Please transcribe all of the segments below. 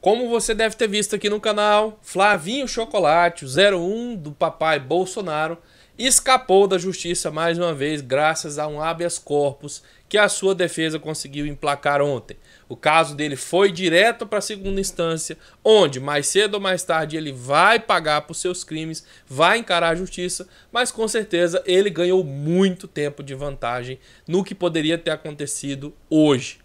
Como você deve ter visto aqui no canal, Flavinho Chocolate, o 01 do papai Bolsonaro, escapou da justiça mais uma vez graças a um habeas corpus que a sua defesa conseguiu emplacar ontem. O caso dele foi direto para a segunda instância, onde mais cedo ou mais tarde ele vai pagar por seus crimes, vai encarar a justiça, mas com certeza ele ganhou muito tempo de vantagem no que poderia ter acontecido hoje.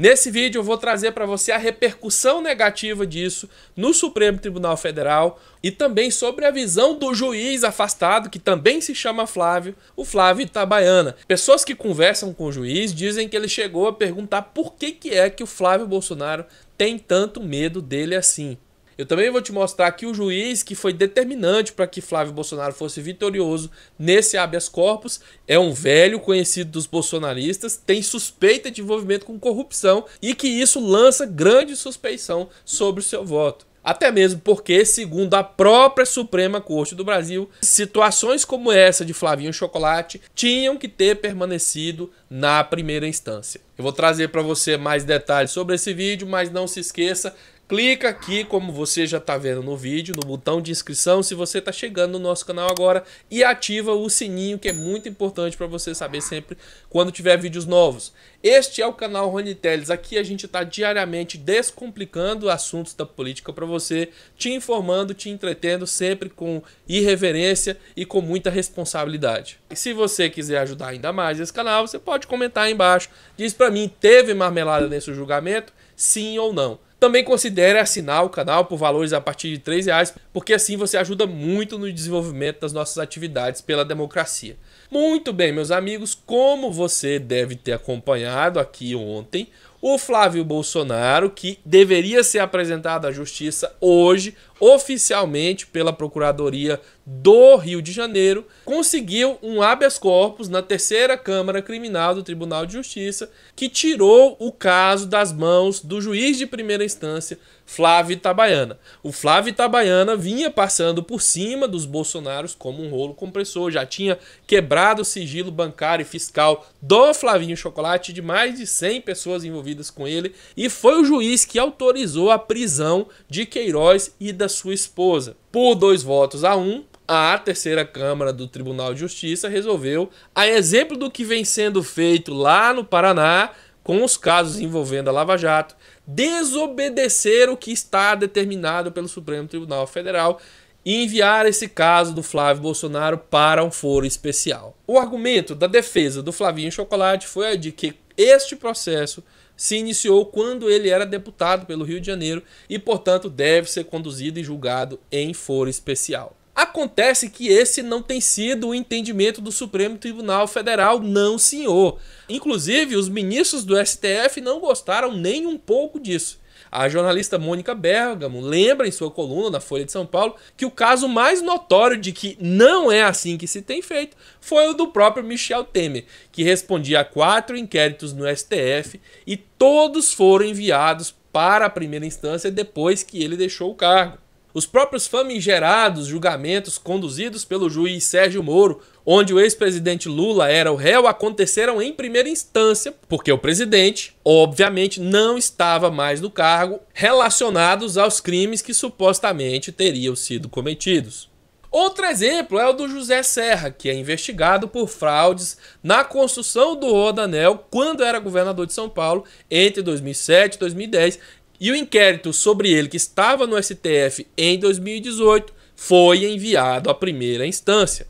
Nesse vídeo eu vou trazer para você a repercussão negativa disso no Supremo Tribunal Federal e também sobre a visão do juiz afastado, que também se chama Flávio, o Flávio Itabaiana. Pessoas que conversam com o juiz dizem que ele chegou a perguntar por que, que é que o Flávio Bolsonaro tem tanto medo dele assim. Eu também vou te mostrar aqui o juiz que foi determinante para que Flávio Bolsonaro fosse vitorioso nesse habeas corpus. É um velho conhecido dos bolsonaristas, tem suspeita de envolvimento com corrupção e que isso lança grande suspeição sobre o seu voto. Até mesmo porque, segundo a própria Suprema Corte do Brasil, situações como essa de Flavinho Chocolate tinham que ter permanecido na primeira instância. Eu vou trazer para você mais detalhes sobre esse vídeo, mas não se esqueça, Clica aqui, como você já está vendo no vídeo, no botão de inscrição, se você está chegando no nosso canal agora e ativa o sininho, que é muito importante para você saber sempre quando tiver vídeos novos. Este é o canal Rony Teles, aqui a gente está diariamente descomplicando assuntos da política para você, te informando, te entretendo, sempre com irreverência e com muita responsabilidade. E se você quiser ajudar ainda mais esse canal, você pode comentar aí embaixo, diz para mim, teve marmelada nesse julgamento? Sim ou não? Também considere assinar o canal por valores a partir de R$ reais, porque assim você ajuda muito no desenvolvimento das nossas atividades pela democracia. Muito bem, meus amigos, como você deve ter acompanhado aqui ontem, o Flávio Bolsonaro, que deveria ser apresentado à justiça hoje, oficialmente pela Procuradoria do Rio de Janeiro, conseguiu um habeas corpus na terceira Câmara Criminal do Tribunal de Justiça, que tirou o caso das mãos do juiz de primeira instância Flávio Itabaiana. O Flávio Itabaiana vinha passando por cima dos bolsonaros como um rolo compressor, já tinha quebrado o sigilo bancário e fiscal do Flavinho Chocolate de mais de 100 pessoas envolvidas com ele e foi o juiz que autorizou a prisão de Queiroz e da sua esposa. Por dois votos a um, a terceira Câmara do Tribunal de Justiça resolveu, a exemplo do que vem sendo feito lá no Paraná, com os casos envolvendo a Lava Jato, desobedecer o que está determinado pelo Supremo Tribunal Federal e enviar esse caso do Flávio Bolsonaro para um foro especial. O argumento da defesa do Flavinho Chocolate foi a de que este processo se iniciou quando ele era deputado pelo Rio de Janeiro e, portanto, deve ser conduzido e julgado em foro especial. Acontece que esse não tem sido o entendimento do Supremo Tribunal Federal, não, senhor. Inclusive, os ministros do STF não gostaram nem um pouco disso. A jornalista Mônica Bergamo lembra em sua coluna na Folha de São Paulo que o caso mais notório de que não é assim que se tem feito foi o do próprio Michel Temer, que respondia a quatro inquéritos no STF e todos foram enviados para a primeira instância depois que ele deixou o cargo. Os próprios famigerados julgamentos conduzidos pelo juiz Sérgio Moro, onde o ex-presidente Lula era o réu, aconteceram em primeira instância, porque o presidente, obviamente, não estava mais no cargo, relacionados aos crimes que supostamente teriam sido cometidos. Outro exemplo é o do José Serra, que é investigado por fraudes na construção do Rodanel quando era governador de São Paulo entre 2007 e 2010 e o inquérito sobre ele, que estava no STF em 2018, foi enviado à primeira instância.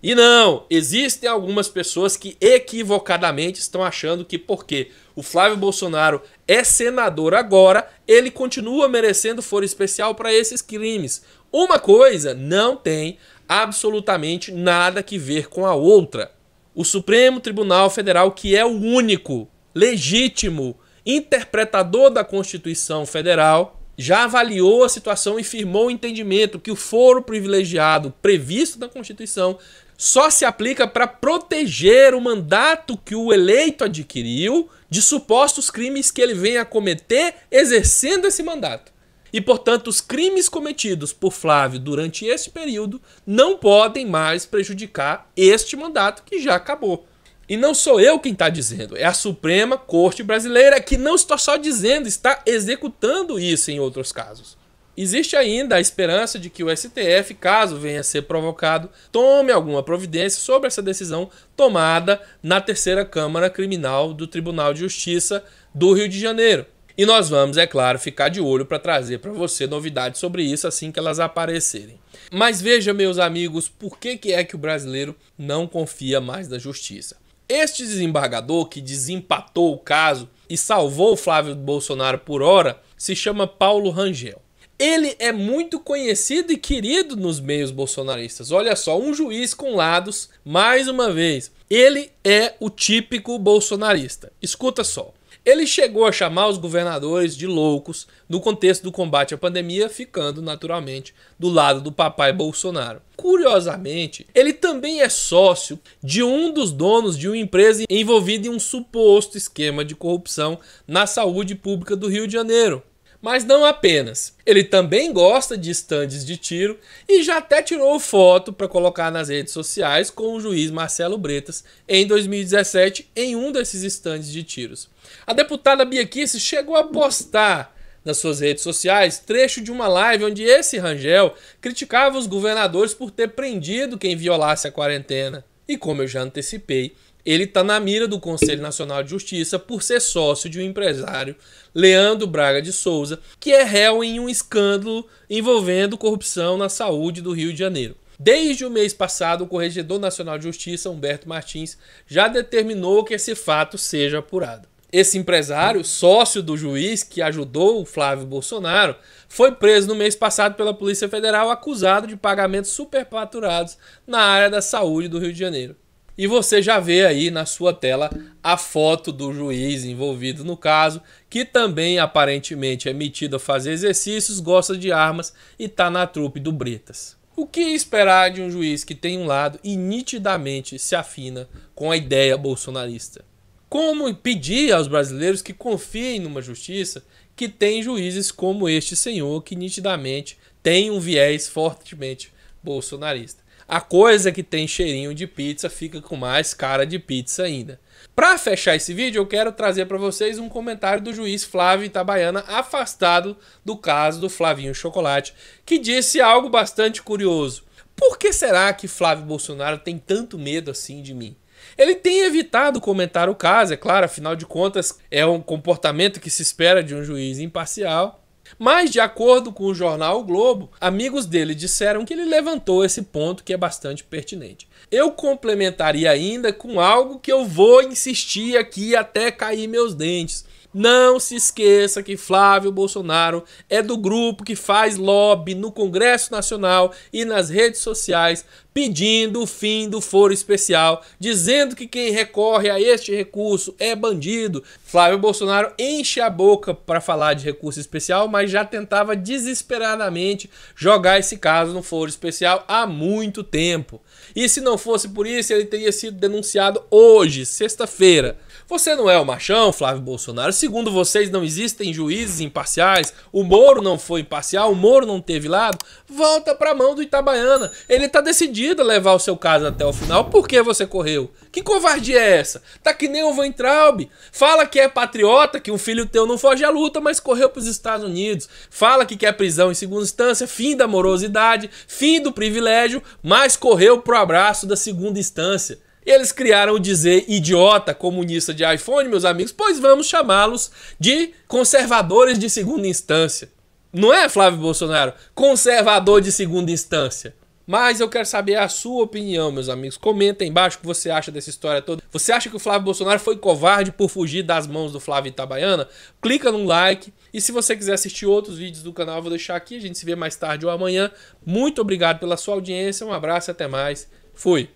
E não, existem algumas pessoas que equivocadamente estão achando que porque o Flávio Bolsonaro é senador agora, ele continua merecendo foro especial para esses crimes. Uma coisa não tem absolutamente nada que ver com a outra. O Supremo Tribunal Federal, que é o único legítimo interpretador da Constituição Federal, já avaliou a situação e firmou o entendimento que o foro privilegiado previsto na Constituição só se aplica para proteger o mandato que o eleito adquiriu de supostos crimes que ele venha a cometer exercendo esse mandato. E, portanto, os crimes cometidos por Flávio durante este período não podem mais prejudicar este mandato que já acabou. E não sou eu quem está dizendo, é a Suprema Corte Brasileira que não está só dizendo, está executando isso em outros casos. Existe ainda a esperança de que o STF, caso venha a ser provocado, tome alguma providência sobre essa decisão tomada na terceira Câmara Criminal do Tribunal de Justiça do Rio de Janeiro. E nós vamos, é claro, ficar de olho para trazer para você novidades sobre isso assim que elas aparecerem. Mas veja, meus amigos, por que, que é que o brasileiro não confia mais na justiça? Este desembargador que desempatou o caso e salvou o Flávio Bolsonaro por hora se chama Paulo Rangel. Ele é muito conhecido e querido nos meios bolsonaristas. Olha só, um juiz com lados, mais uma vez. Ele é o típico bolsonarista. Escuta só. Ele chegou a chamar os governadores de loucos no contexto do combate à pandemia, ficando naturalmente do lado do papai Bolsonaro. Curiosamente, ele também é sócio de um dos donos de uma empresa envolvida em um suposto esquema de corrupção na saúde pública do Rio de Janeiro mas não apenas. Ele também gosta de estandes de tiro e já até tirou foto para colocar nas redes sociais com o juiz Marcelo Bretas em 2017 em um desses estandes de tiros. A deputada Bia Kicis chegou a postar nas suas redes sociais trecho de uma live onde esse Rangel criticava os governadores por ter prendido quem violasse a quarentena. E como eu já antecipei, ele está na mira do Conselho Nacional de Justiça por ser sócio de um empresário, Leandro Braga de Souza, que é réu em um escândalo envolvendo corrupção na saúde do Rio de Janeiro. Desde o mês passado, o Corregedor Nacional de Justiça, Humberto Martins, já determinou que esse fato seja apurado. Esse empresário, sócio do juiz que ajudou o Flávio Bolsonaro, foi preso no mês passado pela Polícia Federal acusado de pagamentos superfaturados na área da saúde do Rio de Janeiro. E você já vê aí na sua tela a foto do juiz envolvido no caso, que também aparentemente é metido a fazer exercícios, gosta de armas e está na trupe do Bretas. O que esperar de um juiz que tem um lado e nitidamente se afina com a ideia bolsonarista? Como pedir aos brasileiros que confiem numa justiça que tem juízes como este senhor que nitidamente tem um viés fortemente bolsonarista. A coisa que tem cheirinho de pizza fica com mais cara de pizza ainda. Para fechar esse vídeo, eu quero trazer para vocês um comentário do juiz Flávio Itabaiana, afastado do caso do Flavinho Chocolate, que disse algo bastante curioso. Por que será que Flávio Bolsonaro tem tanto medo assim de mim? Ele tem evitado comentar o caso, é claro, afinal de contas, é um comportamento que se espera de um juiz imparcial. Mas, de acordo com o jornal o Globo, amigos dele disseram que ele levantou esse ponto que é bastante pertinente. Eu complementaria ainda com algo que eu vou insistir aqui até cair meus dentes. Não se esqueça que Flávio Bolsonaro é do grupo que faz lobby no Congresso Nacional e nas redes sociais pedindo o fim do foro especial, dizendo que quem recorre a este recurso é bandido. Flávio Bolsonaro enche a boca para falar de recurso especial, mas já tentava desesperadamente jogar esse caso no foro especial há muito tempo. E se não fosse por isso, ele teria sido denunciado hoje, sexta-feira. Você não é o machão, Flávio Bolsonaro. Segundo vocês, não existem juízes imparciais. O Moro não foi imparcial, o Moro não teve lado. Volta pra mão do Itabaiana. Ele tá decidido a levar o seu caso até o final. Por que você correu? Que covardia é essa? Tá que nem o Van Traub. Fala que é patriota, que um filho teu não foge à luta, mas correu pros Estados Unidos. Fala que quer prisão em segunda instância, fim da morosidade, fim do privilégio, mas correu pro abraço da segunda instância. Eles criaram o dizer idiota comunista de iPhone, meus amigos, pois vamos chamá-los de conservadores de segunda instância. Não é, Flávio Bolsonaro? Conservador de segunda instância. Mas eu quero saber a sua opinião, meus amigos. Comenta aí embaixo o que você acha dessa história toda. Você acha que o Flávio Bolsonaro foi covarde por fugir das mãos do Flávio Itabaiana? Clica no like. E se você quiser assistir outros vídeos do canal, eu vou deixar aqui. A gente se vê mais tarde ou amanhã. Muito obrigado pela sua audiência. Um abraço e até mais. Fui.